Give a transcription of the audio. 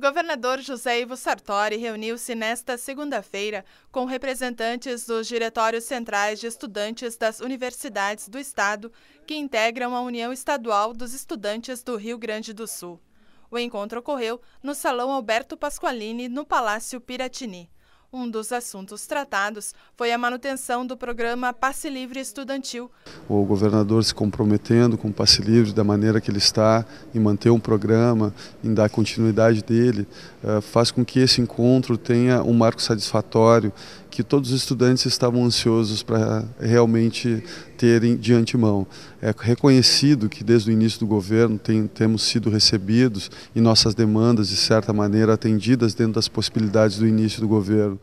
governador José Ivo Sartori reuniu-se nesta segunda-feira com representantes dos diretórios centrais de estudantes das universidades do Estado que integram a União Estadual dos Estudantes do Rio Grande do Sul. O encontro ocorreu no Salão Alberto Pasqualini, no Palácio Piratini. Um dos assuntos tratados foi a manutenção do programa Passe Livre Estudantil. O governador se comprometendo com o Passe Livre da maneira que ele está, em manter um programa, em dar continuidade dele, eh, faz com que esse encontro tenha um marco satisfatório que todos os estudantes estavam ansiosos para realmente terem de antemão. É reconhecido que desde o início do governo tem, temos sido recebidos e nossas demandas, de certa maneira, atendidas dentro das possibilidades do início do governo.